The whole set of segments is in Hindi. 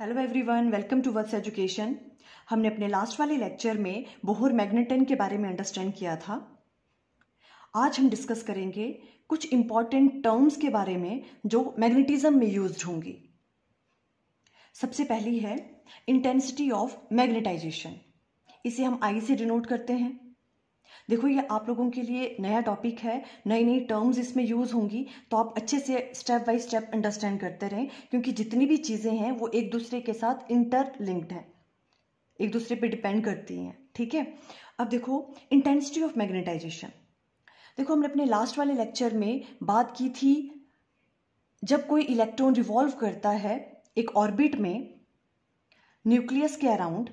Hello everyone welcome to words education हमने अपने लास्ट वाले लेक्चर में बोहर मैग्नेटन के बारे में अंडरस्टैंड किया था आज हम डिस्कस करेंगे कुछ इम्पॉर्टेंट टर्म्स के बारे में जो मैग्नेटिज्म में यूज होंगी सबसे पहली है इंटेंसिटी ऑफ मैग्नेटाइजेशन इसे हम आई से डिनोट करते हैं देखो ये आप लोगों के लिए नया टॉपिक है नई नई टर्म्स इसमें यूज़ होंगी तो आप अच्छे से स्टेप बाय स्टेप अंडरस्टैंड करते रहें क्योंकि जितनी भी चीज़ें हैं वो एक दूसरे के साथ इंटरलिंक्ड हैं एक दूसरे पे डिपेंड करती हैं ठीक है अब देखो इंटेंसिटी ऑफ मैग्नेटाइजेशन देखो हमने अपने लास्ट वाले लेक्चर में बात की थी जब कोई इलेक्ट्रॉन रिवॉल्व करता है एक ऑर्बिट में न्यूक्लियस के अराउंड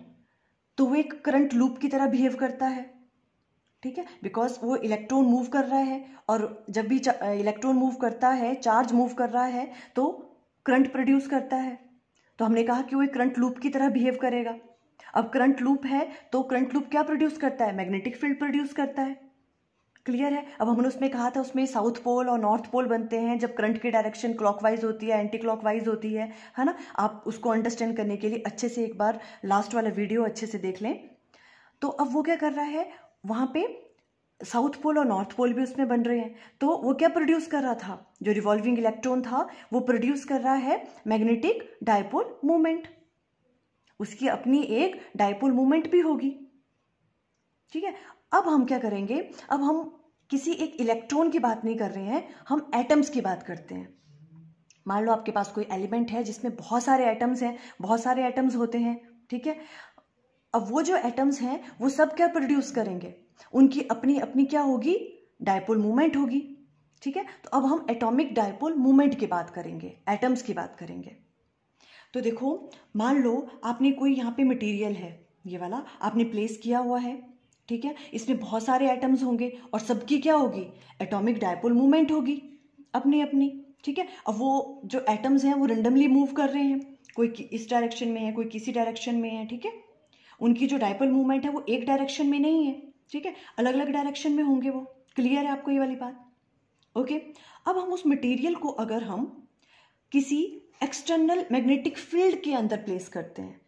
तो वो एक करंट लूप की तरह बिहेव करता है ठीक है बिकॉज वो इलेक्ट्रॉन मूव कर रहा है और जब भी इलेक्ट्रॉन मूव करता है चार्ज मूव कर रहा है तो करंट प्रोड्यूस करता है तो हमने कहा कि वो एक करंट लूप की तरह बिहेव करेगा अब करंट लूप है तो करंट लूप क्या प्रोड्यूस करता है मैग्नेटिक फील्ड प्रोड्यूस करता है क्लियर है अब हमने उसमें कहा था उसमें साउथ पोल और नॉर्थ पोल बनते हैं जब करंट की डायरेक्शन क्लॉकवाइज होती है एंटी क्लॉकवाइज होती है है ना आप उसको अंडरस्टैंड करने के लिए अच्छे से एक बार लास्ट वाला वीडियो अच्छे से देख लें तो अब वो क्या कर रहा है वहाँ पे साउथ पोल और नॉर्थ पोल भी उसमें बन रहे हैं तो वो क्या प्रोड्यूस कर रहा था जो रिवॉल्विंग इलेक्ट्रॉन था वो प्रोड्यूस कर रहा है मैग्नेटिक डायपोल मूवमेंट उसकी अपनी एक डायपोल मूवमेंट भी होगी ठीक है अब हम क्या करेंगे अब हम किसी एक इलेक्ट्रॉन की बात नहीं कर रहे हैं हम एटम्स की बात करते हैं मान लो आपके पास कोई एलिमेंट है जिसमें बहुत सारे एटम्स हैं बहुत सारे एटम्स होते हैं ठीक है अब वो जो एटम्स हैं वो सब क्या प्रोड्यूस करेंगे उनकी अपनी अपनी क्या होगी डायपोल मूवमेंट होगी ठीक है तो अब हम एटॉमिक डायपोल मूवमेंट की बात करेंगे एटम्स की बात करेंगे तो देखो मान लो आपने कोई यहाँ पे मटेरियल है ये वाला आपने प्लेस किया हुआ है ठीक है इसमें बहुत सारे एटम्स होंगे और सबकी क्या होगी एटॉमिक डायपोल मूवमेंट होगी अपनी अपनी ठीक है अब वो जो एटम्स हैं वो रेंडमली मूव कर रहे हैं कोई इस डायरेक्शन में है कोई किसी डायरेक्शन में है ठीक है उनकी जो डाइपल मूवमेंट है वो एक डायरेक्शन में नहीं है ठीक है अलग अलग डायरेक्शन में होंगे वो क्लियर है आपको ये वाली बात ओके अब हम उस मटेरियल को अगर हम किसी एक्सटर्नल मैग्नेटिक फील्ड के अंदर प्लेस करते हैं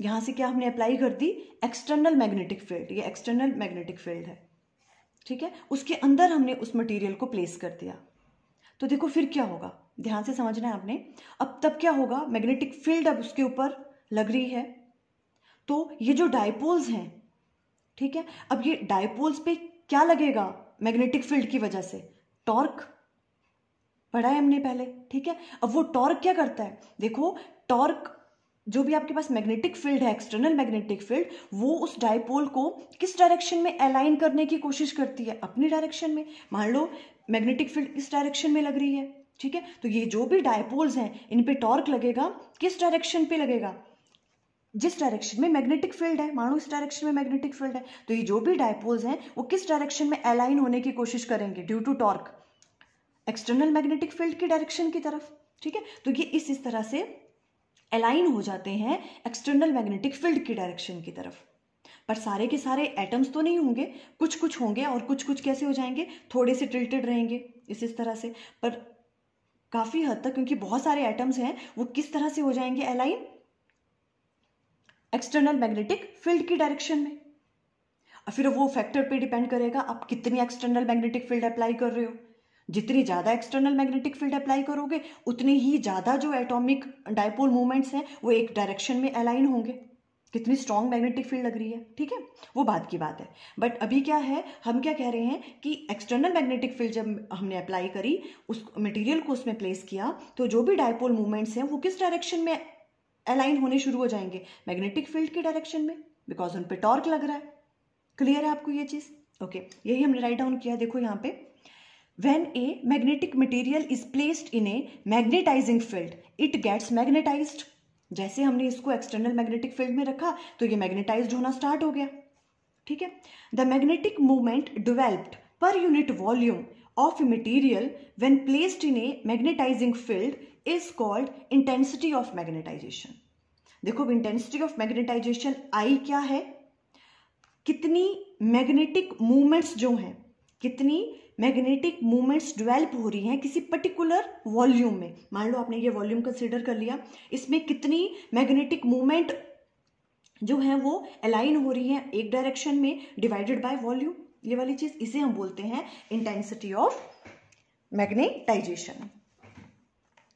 यहाँ से क्या हमने अप्लाई कर दी एक्सटर्नल मैग्नेटिक फील्ड ये एक्सटर्नल मैग्नेटिक फील्ड है ठीक है उसके अंदर हमने उस मटेरियल को प्लेस कर दिया तो देखो फिर क्या होगा ध्यान से समझना है आपने अब तब क्या होगा मैग्नेटिक फील्ड अब उसके ऊपर लग रही है तो ये जो डायपोल्स हैं ठीक है अब ये डायपोल्स पे क्या लगेगा मैग्नेटिक फील्ड की वजह से टॉर्क पढ़ा है हमने पहले ठीक है अब वो टॉर्क क्या करता है देखो टॉर्क जो भी आपके पास मैग्नेटिक फील्ड है एक्सटर्नल मैग्नेटिक फील्ड वो उस डायपोल को किस डायरेक्शन में अलाइन करने की कोशिश करती है अपनी डायरेक्शन में मान लो मैग्नेटिक फील्ड इस डायरेक्शन में लग रही है ठीक है तो ये जो भी डायपोल्स हैं इन पे टॉर्क लगेगा किस डायरेक्शन पे लगेगा जिस डायरेक्शन में मैग्नेटिक फील्ड है मानो इस डायरेक्शन में मैग्नेटिक फील्ड है तो ये जो भी डायपोल्स हैं वो किस डायरेक्शन में अलाइन होने की कोशिश करेंगे due to torque external magnetic field की डायरेक्शन की तरफ ठीक है तो ये इस इस तरह से अलाइन हो जाते हैं एक्सटर्नल मैग्नेटिक फील्ड की डायरेक्शन की तरफ पर सारे के सारे एटम्स तो नहीं होंगे कुछ कुछ होंगे और कुछ कुछ कैसे हो जाएंगे थोड़े से टिल्टेड रहेंगे इस इस तरह से पर काफ़ी हद तक क्योंकि बहुत सारे एटम्स हैं वो किस तरह से हो जाएंगे अलाइन एक्सटर्नल मैग्नेटिक फील्ड की डायरेक्शन में और फिर वो फैक्टर पे डिपेंड करेगा आप कितनी एक्सटर्नल मैग्नेटिक फील्ड अप्लाई कर रहे हो जितनी ज़्यादा एक्सटर्नल मैग्नेटिक फील्ड अप्लाई करोगे उतनी ही ज़्यादा जो एटॉमिक डायपोल मूवमेंट्स हैं वो एक डायरेक्शन में अलाइन होंगे कितनी स्ट्रॉन्ग मैग्नेटिक फील्ड लग रही है ठीक है वो बात की बात है बट अभी क्या है हम क्या कह रहे हैं कि एक्सटर्नल मैग्नेटिक फील्ड जब हमने अप्लाई करी उस मटेरियल को उसमें प्लेस किया तो जो भी डायपोल मूवमेंट्स हैं वो किस डायरेक्शन में अलाइन होने शुरू हो जाएंगे मैग्नेटिक फील्ड के डायरेक्शन में बिकॉज उन पर टॉर्क लग रहा है क्लियर है आपको ये चीज़ ओके okay. यही हमने राइट डाउन किया देखो यहाँ पे when a magnetic material is placed in a magnetising field it gets magnetised जैसे हमने इसको एक्सटर्नल मैग्नेटिक फील्ड में रखा तो ये मैग्नेटाइज्ड होना स्टार्ट हो गया ठीक है the magnetic movement developed per unit volume of a material when placed in a magnetizing field is called intensity of magnetization. देखो इंटेंसिटी ऑफ मैग्नेटाइजेशन आई क्या है कितनी मैग्नेटिक मूवमेंट्स जो हैं कितनी मैग्नेटिक मूवमेंट्स डेवलप हो रही हैं किसी पर्टिकुलर वॉल्यूम में मान लो आपने ये वॉल्यूम कंसिडर कर लिया इसमें कितनी मैग्नेटिक मूवमेंट जो है वो अलाइन हो रही है एक डायरेक्शन में डिवाइडेड बाय वॉल्यूम ये वाली चीज़ इसे हम बोलते हैं इंटेंसिटी ऑफ मैग्नेटाइजेशन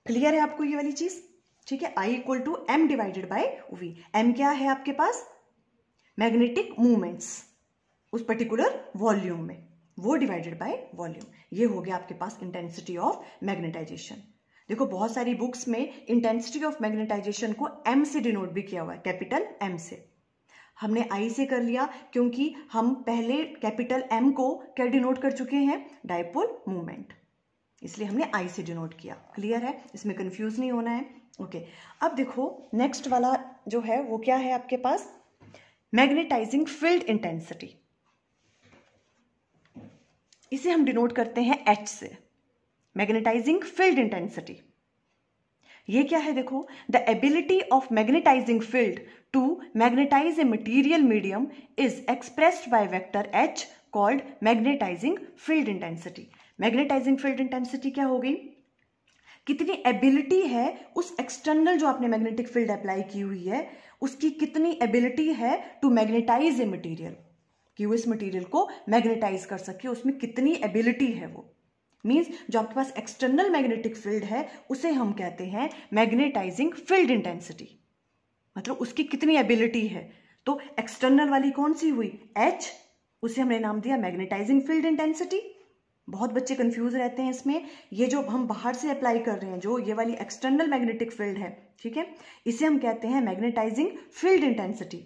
क्लियर है आपको ये वाली चीज़ ठीक है I equal to M divided by V M क्या है आपके पास मैग्नेटिक मूवमेंट्स उस पर्टिकुलर वॉल्यूम में वो डिवाइडेड बाय वॉल्यूम ये हो गया आपके पास इंटेंसिटी ऑफ मैग्नेटाइजेशन देखो बहुत सारी बुक्स में इंटेंसिटी ऑफ मैग्नेटाइजेशन को एम से डिनोट भी किया हुआ है कैपिटल एम से हमने आई से कर लिया क्योंकि हम पहले कैपिटल एम को क्या डिनोट कर चुके हैं डायपोल मूवमेंट इसलिए हमने आई से डिनोट किया क्लियर है इसमें कंफ्यूज नहीं होना है ओके okay. अब देखो नेक्स्ट वाला जो है वो क्या है आपके पास मैग्नेटाइजिंग फील्ड इंटेंसिटी इसे हम डिनोट करते हैं एच से मैग्नेटाइजिंग फील्ड इंटेंसिटी ये क्या है देखो the ability of magnetising field to magnetise a material medium is expressed by vector H called magnetising field intensity magnetising field intensity क्या हो गई कितनी एबिलिटी है उस एक्सटर्नल जो आपने मैग्नेटिक फील्ड अप्लाई की हुई है उसकी कितनी एबिलिटी है टू मैग्नेटाइज ए मटीरियल कि वो इस मटीरियल को मैग्नेटाइज कर सके उसमें कितनी एबिलिटी है वो मीन्स जो आपके पास एक्सटर्नल मैग्नेटिक फील्ड है उसे हम कहते हैं मैग्नेटाइजिंग फील्ड इंटेंसिटी मतलब उसकी कितनी एबिलिटी है तो एक्सटर्नल वाली कौन सी हुई एच उसे हमने नाम दिया मैग्नेटाइजिंग फील्ड इंटेंसिटी बहुत बच्चे कंफ्यूज रहते हैं इसमें ये जो हम बाहर से अप्लाई कर रहे हैं जो ये वाली एक्सटर्नल मैग्नेटिक फील्ड है ठीक है इसे हम कहते हैं मैग्नेटाइजिंग फील्ड इंटेंसिटी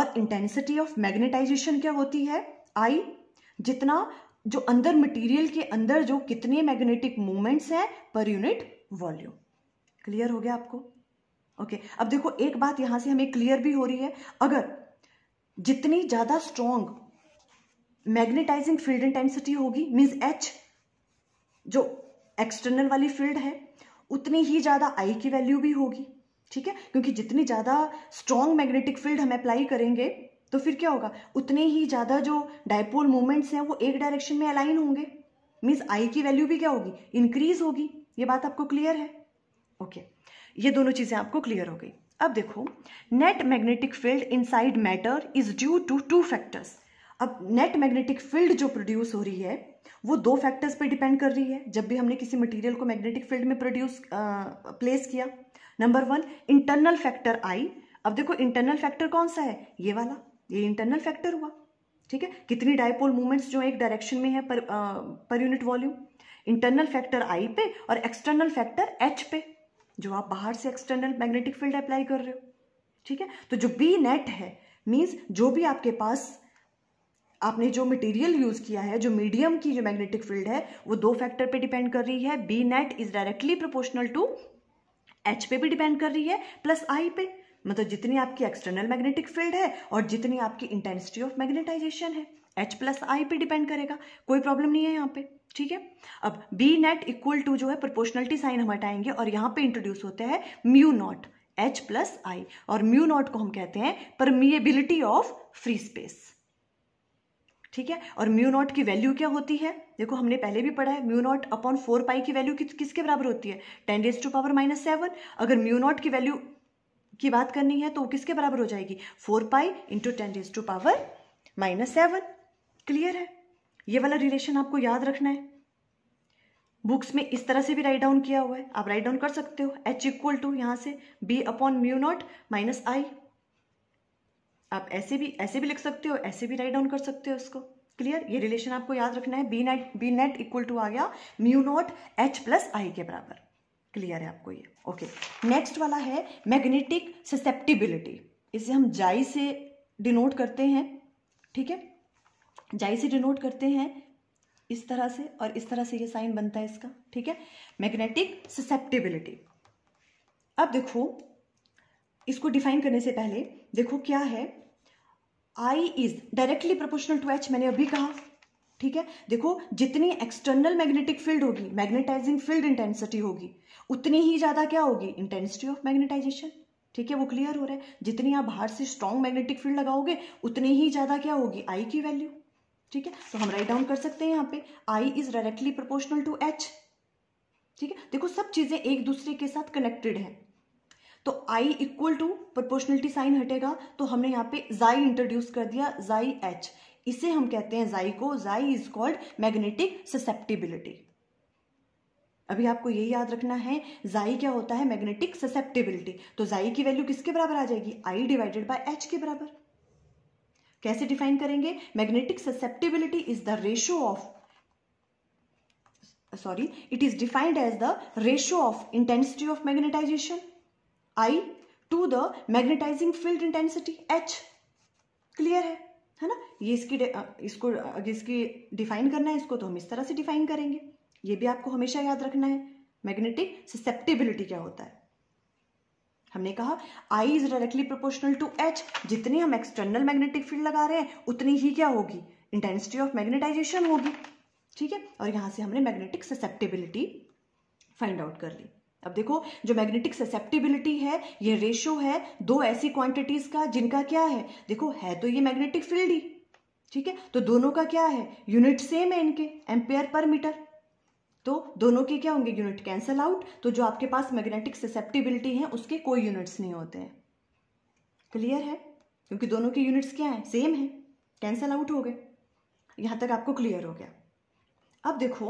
और इंटेंसिटी ऑफ मैग्नेटाइजेशन क्या होती है आई जितना जो अंदर मटेरियल के अंदर जो कितने मैग्नेटिक मोमेंट्स हैं पर यूनिट वॉल्यूम क्लियर हो गया आपको ओके okay. अब देखो एक बात यहां से हमें क्लियर भी हो रही है अगर जितनी ज्यादा स्ट्रॉन्ग मैग्नेटाइजिंग फील्ड इंटेंसिटी होगी मीन्स एच जो एक्सटर्नल वाली फील्ड है उतनी ही ज़्यादा आई की वैल्यू भी होगी ठीक है क्योंकि जितनी ज़्यादा स्ट्रॉन्ग मैग्नेटिक फील्ड हम अप्लाई करेंगे तो फिर क्या होगा उतने ही ज़्यादा जो डायपोल मोमेंट्स हैं वो एक डायरेक्शन में अलाइन होंगे मीन्स आई की वैल्यू भी क्या होगी इंक्रीज होगी ये बात आपको क्लियर है ओके ये दोनों चीज़ें आपको क्लियर हो गई अब देखो net magnetic field inside matter is due to two factors अब नेट मैग्नेटिक फील्ड जो प्रोड्यूस हो रही है वो दो फैक्टर्स पे डिपेंड कर रही है जब भी हमने किसी मटेरियल को मैग्नेटिक फील्ड में प्रोड्यूस प्लेस किया number one internal factor I अब देखो इंटरनल फैक्टर कौन सा है ये वाला ये इंटरनल फैक्टर हुआ ठीक है कितनी डायपोल मूवमेंट्स जो एक डायरेक्शन में है per, uh, per unit volume internal factor I पे और एक्सटर्नल फैक्टर एच पे जो आप बाहर से एक्सटर्नल मैग्नेटिक फील्ड अप्लाई कर रहे हो ठीक है तो जो बी नेट है मीन्स जो भी आपके पास आपने जो मटेरियल यूज किया है जो मीडियम की जो मैग्नेटिक फील्ड है वो दो फैक्टर पे डिपेंड कर रही है B net is directly proportional to H पे भी डिपेंड कर रही है प्लस आई पे मतलब जितनी आपकी एक्सटर्नल मैग्नेटिक फील्ड है और जितनी आपकी इंटेंसिटी ऑफ मैग्नेटाइजेशन है एच प्लस आई पे डिपेंड करेगा कोई प्रॉब्लम नहीं है यहाँ पे ठीक है अब बी नेट इक्वल टू जो है प्रोपोर्शनलिटी साइन हम हटाएंगे और यहाँ पे इंट्रोड्यूस होता है mu naught H plus I और म्यू नॉट को हम कहते हैं परमिएबिलिटी ऑफ फ्री स्पेस ठीक है और म्यू नॉट की वैल्यू क्या होती है देखो हमने पहले भी पढ़ा है mu naught upon four pi की वैल्यू किसके बराबर होती है ten days to power minus seven अगर म्यू नॉट की वैल्यू की बात करनी है तो वो किसके बराबर हो जाएगी four pi into ten days to power minus seven clear है ये वाला रिलेशन आपको याद रखना है बुक्स में इस तरह से भी राइट डाउन किया हुआ है आप राइट डाउन कर सकते हो एच इक्वल टू यहाँ से B upon mu naught minus I आप ऐसे भी ऐसे भी लिख सकते हो ऐसे भी राइट डाउन कर सकते हो उसको क्लियर ये रिलेशन आपको याद रखना है B net B net equal to आ गया mu naught H plus I के बराबर क्लियर है आपको ये ओके नेक्स्ट वाला है मैग्नेटिक ससेप्टिबिलिटी इसे हम जाई से डिनोट करते हैं ठीक है जाई से डिनोट करते हैं इस तरह से और इस तरह से ये साइन बनता है इसका ठीक है मैग्नेटिक ससेप्टिबिलिटी अब देखो इसको डिफाइन करने से पहले देखो क्या है I is directly proportional to H मैंने अभी कहा ठीक है देखो जितनी एक्सटर्नल मैग्नेटिक फील्ड होगी मैग्नेटाइजिंग फील्ड इंटेंसिटी होगी उतनी ही ज़्यादा क्या होगी इंटेंसिटी ऑफ मैग्नेटाइजेशन ठीक है वो क्लियर हो रहा है जितनी आप बाहर से स्ट्रॉन्ग मैग्नेटिक फील्ड लगाओगे उतनी ही ज़्यादा क्या होगी आई की वैल्यू ठीक है तो हम राइट डाउन कर सकते हैं यहाँ पे I is directly proportional to H ठीक है देखो सब चीज़ें एक दूसरे के साथ कनेक्टेड है तो I equal to proportionality sign हटेगा तो हमने यहाँ पे जाई इंट्रोड्यूस कर दिया जाई एच इसे हम कहते हैं जाइको जाई इज कॉल्ड मैग्नेटिक ससेप्टिबिलिटी अभी आपको ये याद रखना है जाई क्या होता है मैग्नेटिक ससेप्टिबिलिटी तो जाई की वैल्यू किसके बराबर आ जाएगी आई डिवाइडेड बाय एच के बराबर कैसे डिफाइन करेंगे magnetic susceptibility is the ratio of sorry it is defined as the ratio of intensity of magnetisation I to the magnetising field intensity H clear है है ना ये इसकी इसको इसकी डिफाइन करना है इसको तो हम इस तरह से डिफाइन करेंगे ये भी आपको हमेशा याद रखना है मैग्नेटिक ससेप्टेबिलिटी क्या होता है हमने कहा I is directly proportional to H जितनी हम एक्सटर्नल मैग्नेटिक फील्ड लगा रहे हैं उतनी ही क्या होगी इंटेंसिटी ऑफ मैग्नेटाइजेशन होगी ठीक है और यहां से हमने मैग्नेटिक ससेप्टेबिलिटी फाइंड आउट कर ली अब देखो जो मैग्नेटिक ससेप्टिबिलिटी है ये रेशो है दो ऐसी क्वांटिटीज का जिनका क्या है देखो है तो ये मैग्नेटिक फील्ड ही ठीक है तो दोनों का क्या है यूनिट सेम है इनके एम्पेयर पर मीटर तो दोनों के क्या होंगे यूनिट कैंसल आउट तो जो आपके पास मैग्नेटिक ससेप्टिबिलिटी है उसके कोई यूनिट्स नहीं होते हैं क्लियर है क्योंकि दोनों के यूनिट्स क्या हैं सेम है कैंसल आउट हो गए यहाँ तक आपको क्लियर हो गया अब देखो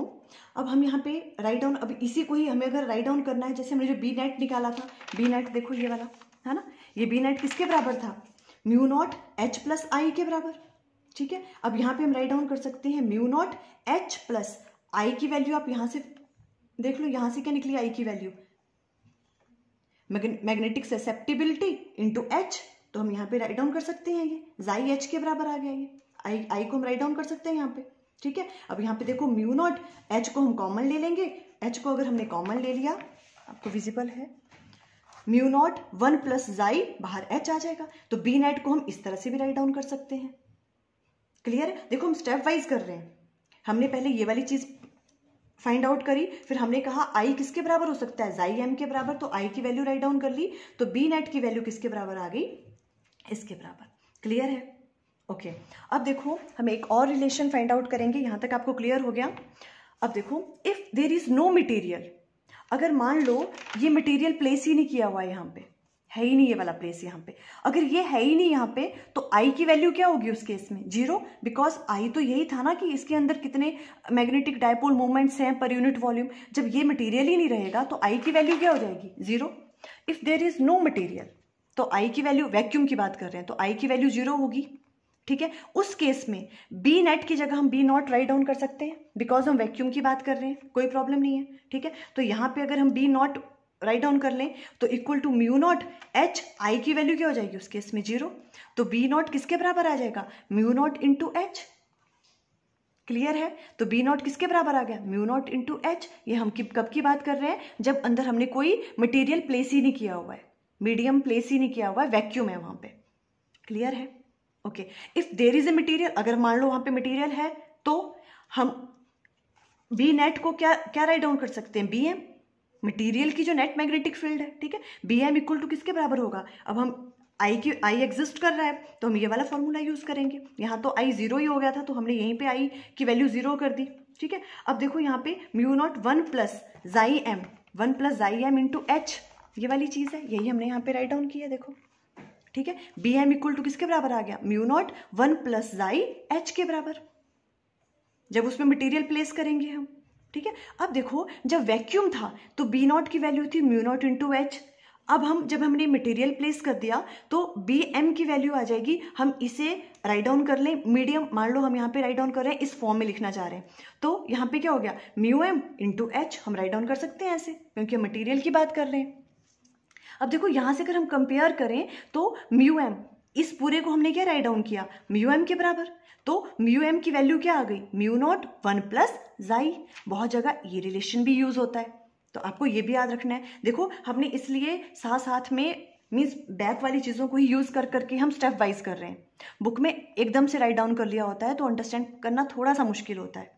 अब हम यहाँ पे राइट डाउन अब इसी को ही हमें अगर राइट डाउन करना है जैसे हमने जो बी नेट निकाला था बी नेट देखो ये वाला है ना ये बी नेट किसके बराबर था mu naught H plus I के बराबर ठीक है अब यहाँ पे हम राइट डाउन कर सकते हैं mu naught H plus I की वैल्यू आप यहाँ से देख लो यहाँ से क्या निकली आई की value magnetic susceptibility into H तो हम यहाँ पे राइट डाउन कर सकते हैं ये जाई एच के बराबर आ गया ये आई आई को हम राइट डाउन कर सकते हैं यहाँ पे ठीक है अब यहाँ पे देखो म्यू नॉट एच को हम कॉमन ले लेंगे एच को अगर हमने कॉमन ले लिया आपको तो विजिबल है म्यू नॉट वन प्लस जाई बाहर एच आ जाएगा तो बी नेट को हम इस तरह से भी राइट डाउन कर सकते हैं क्लियर है देखो हम स्टेप वाइज कर रहे हैं हमने पहले ये वाली चीज फाइंड आउट करी फिर हमने कहा आई किसके बराबर हो सकता है जाई एम के बराबर तो आई की वैल्यू राइट डाउन कर ली तो बी नेट की वैल्यू किसके बराबर आ गई इसके बराबर क्लियर है ओके okay. अब देखो हम एक और रिलेशन फाइंड आउट करेंगे यहाँ तक आपको क्लियर हो गया अब देखो if there is no material अगर मान लो ये मटेरियल प्लेस ही नहीं किया हुआ है यहाँ पे है ही नहीं ये वाला प्लेस यहाँ पे अगर ये है ही नहीं यहाँ पे तो आई की वैल्यू क्या होगी उस केस में जीरो बिकॉज आई तो यही था ना कि इसके अंदर कितने मैग्नेटिक डायपोल मूवमेंट्स हैं पर यूनिट वॉल्यूम जब ये मटेरियल ही नहीं रहेगा तो आई की वैल्यू क्या हो जाएगी zero if there is no material तो आई की वैल्यू वैक्यूम की बात कर रहे हैं तो आई की वैल्यू जीरो होगी ठीक है उस केस में बी नेट की जगह हम बी नॉट राइट डाउन कर सकते हैं बिकॉज हम वैक्यूम की बात कर रहे हैं कोई प्रॉब्लम नहीं है ठीक है तो यहां पे अगर हम बी नॉट राइट डाउन कर लें तो equal to mu naught H I की वैल्यू क्या हो जाएगी उस केस में जीरो तो बी नॉट किसके बराबर आ जाएगा mu naught into H clear है तो बी नॉट किसके बराबर आ गया म्यू नॉट इंटू एच ये हम कब की बात कर रहे हैं जब अंदर हमने कोई मटेरियल प्लेस ही नहीं किया हुआ है मीडियम प्लेस ही नहीं किया हुआ है वैक्यूम है वहां पे क्लियर है okay if there is a material अगर मान लो वहां पे मटीरियल है तो हम बी नेट को क्या क्या राइट डाउन कर सकते हैं बी एम मटीरियल की जो नेट मैग्नेटिक फील्ड है ठीक है बी एम इक्वल टू किसके बराबर होगा अब हम आई की आई एग्जिस्ट कर रहा है तो हम ये वाला फॉर्मूला यूज़ करेंगे यहाँ तो आई जीरो ही हो गया था तो हमने यहीं पे आई की वैल्यू जीरो कर दी ठीक है अब देखो यहाँ पे mu naught one plus chi M one plus chi M into H ये वाली चीज़ है यही हमने यहाँ पे राइट डाउन किया देखो ठीक है बी एम इक्वल टू किसके बराबर आ गया mu naught one plus chi H के बराबर जब उसमें मटेरियल प्लेस करेंगे हम ठीक है अब देखो जब वैक्यूम था तो बी नॉट की वैल्यू थी म्यू नॉट इंटू एच अब हम जब हमने मटेरियल प्लेस कर दिया तो बी एम की वैल्यू आ जाएगी हम इसे राइट डाउन कर लें मीडियम मान लो हम यहाँ पे राइट डाउन कर रहे हैं इस फॉर्म में लिखना चाह रहे हैं तो यहाँ पे क्या हो गया म्यू एम इंटू एच हम राइट डाउन कर सकते हैं ऐसे क्योंकि हम मटेरियल की बात कर रहे हैं अब देखो यहाँ से अगर हम कंपेयर करें तो म्यू एम इस पूरे को हमने क्या राइट डाउन किया म्यू एम के बराबर तो म्यू एम की वैल्यू क्या आ गई म्यू नॉट वन प्लस जाई बहुत जगह ये रिलेशन भी यूज होता है तो आपको ये भी याद रखना है देखो हमने इसलिए साथ साथ में मीन्स बैक वाली चीज़ों को ही यूज़ कर करके हम स्टेप वाइज कर रहे हैं बुक में एकदम से राइट डाउन कर लिया होता है तो अंडरस्टैंड करना थोड़ा सा मुश्किल होता है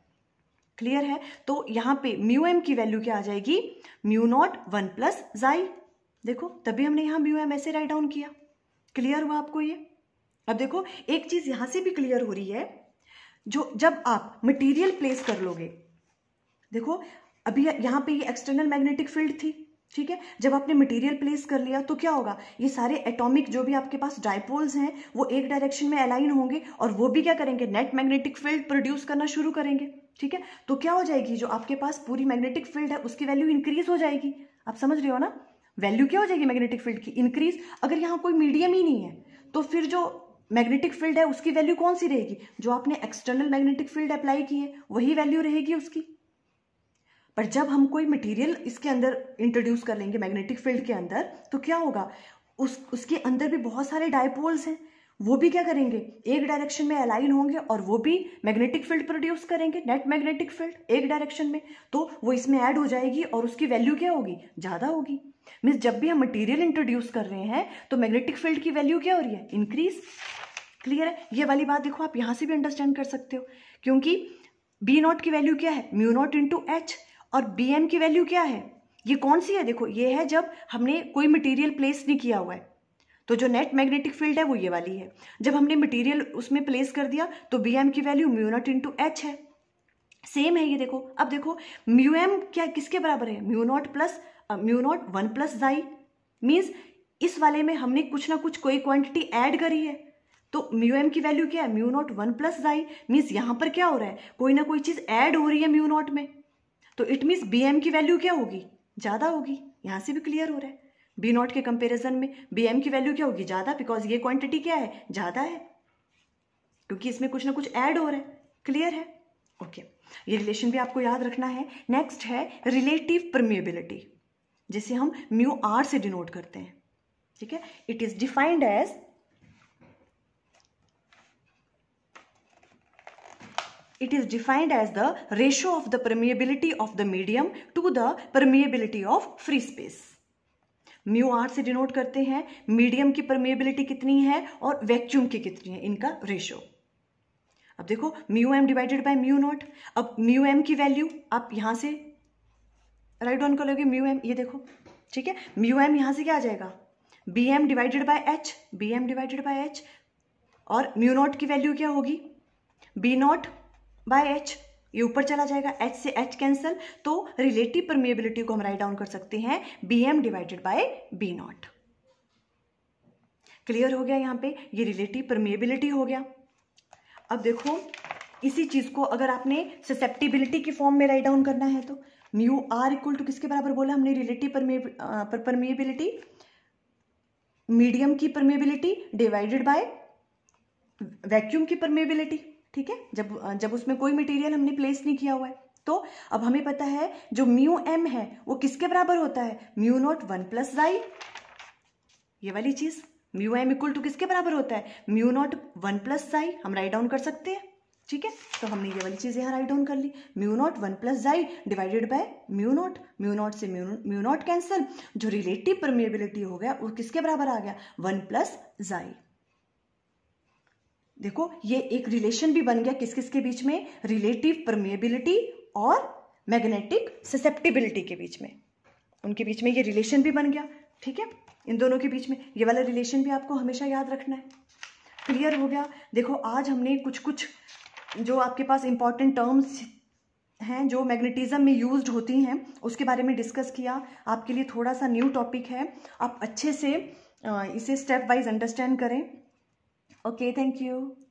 क्लियर है तो यहाँ पे म्यू एम की वैल्यू क्या आ जाएगी म्यू नॉट वन प्लस जाई देखो तभी हमने यहाँ व्यू एम ऐसे राइट डाउन किया क्लियर हुआ आपको ये अब देखो एक चीज यहां से भी क्लियर हो रही है जो जब आप मटेरियल प्लेस कर लोगे देखो अभी यहां पे ये एक्सटर्नल मैग्नेटिक फील्ड थी ठीक है जब आपने मटेरियल प्लेस कर लिया तो क्या होगा ये सारे एटॉमिक जो भी आपके पास डायपोल्स हैं वो एक डायरेक्शन में अलाइन होंगे और वो भी क्या करेंगे नेट मैग्नेटिक फील्ड प्रोड्यूस करना शुरू करेंगे ठीक है तो क्या हो जाएगी जो आपके पास पूरी मैग्नेटिक फील्ड है उसकी वैल्यू इंक्रीज हो जाएगी आप समझ रहे हो ना वैल्यू क्या हो जाएगी मैग्नेटिक फील्ड की इंक्रीज अगर यहाँ कोई मीडियम ही नहीं है तो फिर जो मैग्नेटिक फील्ड है उसकी वैल्यू कौन सी रहेगी जो आपने एक्सटर्नल मैग्नेटिक फील्ड अप्लाई की है वही वैल्यू रहेगी उसकी पर जब हम कोई मटेरियल इसके अंदर इंट्रोड्यूस कर लेंगे मैग्नेटिक फील्ड के अंदर तो क्या होगा उस उसके अंदर भी बहुत सारे डायपोल्स हैं वो भी क्या करेंगे एक डायरेक्शन में अलाइन होंगे और वो भी मैग्नेटिक फील्ड प्रोड्यूस करेंगे नेट मैग्नेटिक फील्ड एक डायरेक्शन में तो वो इसमें ऐड हो जाएगी और उसकी वैल्यू क्या होगी ज़्यादा होगी मीन्स जब भी हम मटेरियल इंट्रोड्यूस कर रहे हैं तो मैग्नेटिक फील्ड की वैल्यू क्या हो रही है इंक्रीज क्लियर है ये वाली बात देखो आप यहाँ से भी अंडरस्टैंड कर सकते हो क्योंकि बी नॉट की वैल्यू क्या है म्यू नॉट इंटू एच और बी एम की वैल्यू क्या है ये कौन सी है देखो ये है जब हमने कोई मटेरियल प्लेस नहीं किया हुआ है तो जो नेट मैग्नेटिक फील्ड है वो ये वाली है जब हमने मटेरियल उसमें प्लेस कर दिया तो बी एम की value mu naught into H है सेम है ये देखो अब देखो म्यू एम क्या किसके बराबर है mu naught plus mu naught one plus chi means इस वाले में हमने कुछ ना कुछ कोई क्वांटिटी ऐड करी है तो म्यू एम की वैल्यू क्या है mu naught one plus chi means यहाँ पर क्या हो रहा है कोई ना कोई चीज़ ऐड हो रही है म्यू नॉट में तो इट मीन्स बी एम की वैल्यू क्या होगी ज़्यादा होगी यहाँ से भी क्लियर हो रहा है बी नॉट के कंपैरिजन में बी एम की वैल्यू क्या होगी ज़्यादा बिकॉज ये क्वांटिटी क्या है ज़्यादा है क्योंकि इसमें कुछ ना कुछ ऐड हो रहा है क्लियर है ओके okay. ये रिलेशन भी आपको याद रखना है नेक्स्ट है रिलेटिव परमिएबिलिटी जिसे हम म्यू आर से डिनोट करते हैं ठीक है it is defined as it is defined as the ratio of the permeability of the medium to the permeability of free space mu R से डिनोट करते हैं मीडियम की परमेबिलिटी कितनी है और वैक्यूम की कितनी है इनका रेशो अब देखो mu M divided by mu naught अब म्यू एम की वैल्यू आप यहां से राइट डाउन कर लोगे म्यू एम ये देखो ठीक है म्यू एम यहां से क्या आ जाएगा B M divided by H B M divided by H और म्यू नॉट की वैल्यू क्या होगी बी नॉट बाय एच ये ऊपर चला जाएगा एच से एच कैंसिल तो रिलेटिव परमिएबिलिटी को हम राइट डाउन कर सकते हैं B M divided by B naught clear हो गया यहां पे ये रिलेटिव परमिएबिलिटी हो गया अब देखो इसी चीज को अगर आपने ससेप्टिबिलिटी के फॉर्म में राइट डाउन करना है तो म्यू आर इक्वल टू किसके बराबर बोला हमने रिलेटिव परमेबिलिटी मीडियम की परमेबिलिटी डिवाइडेड बाय वैक्यूम की परमेबिलिटी ठीक है जब जब उसमें कोई मटेरियल हमने प्लेस नहीं किया हुआ है तो अब हमें पता है जो म्यू एम है वो किसके बराबर होता है म्यू नॉट वन प्लस जाई ये वाली चीज म्यू एम इक्वल टू किसके बराबर होता है म्यू नॉट वन प्लस जाई हम राइट डाउन कर सकते हैं ठीक है तो हमने ये वाली चीज यहां राइट डाउन कर ली mu naught one plus chi divided by mu naught mu naught से म्यू नॉट कैंसिल जो रिलेटिव परमिएबिलिटी हो गया वो किसके बराबर आ गया वन प्लस जाई देखो ये एक रिलेशन भी बन गया किस किस के बीच में रिलेटिव परमेबिलिटी और मैग्नेटिक ससेप्टिबिलिटी के बीच में उनके बीच में ये रिलेशन भी बन गया ठीक है इन दोनों के बीच में ये वाला रिलेशन भी आपको हमेशा याद रखना है क्लियर हो गया देखो आज हमने कुछ कुछ जो आपके पास इंपॉर्टेंट टर्म्स हैं जो मैग्नेटिज्म में यूज्ड होती हैं उसके बारे में डिस्कस किया आपके लिए थोड़ा सा न्यू टॉपिक है आप अच्छे से इसे स्टेप वाइज अंडरस्टैंड करें Okay, thank you.